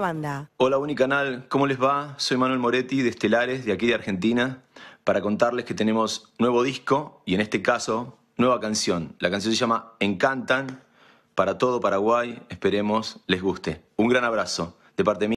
Banda. Hola Unicanal, ¿cómo les va? Soy Manuel Moretti de Estelares, de aquí de Argentina, para contarles que tenemos nuevo disco y en este caso nueva canción. La canción se llama Encantan, para todo Paraguay, esperemos les guste. Un gran abrazo de parte mía.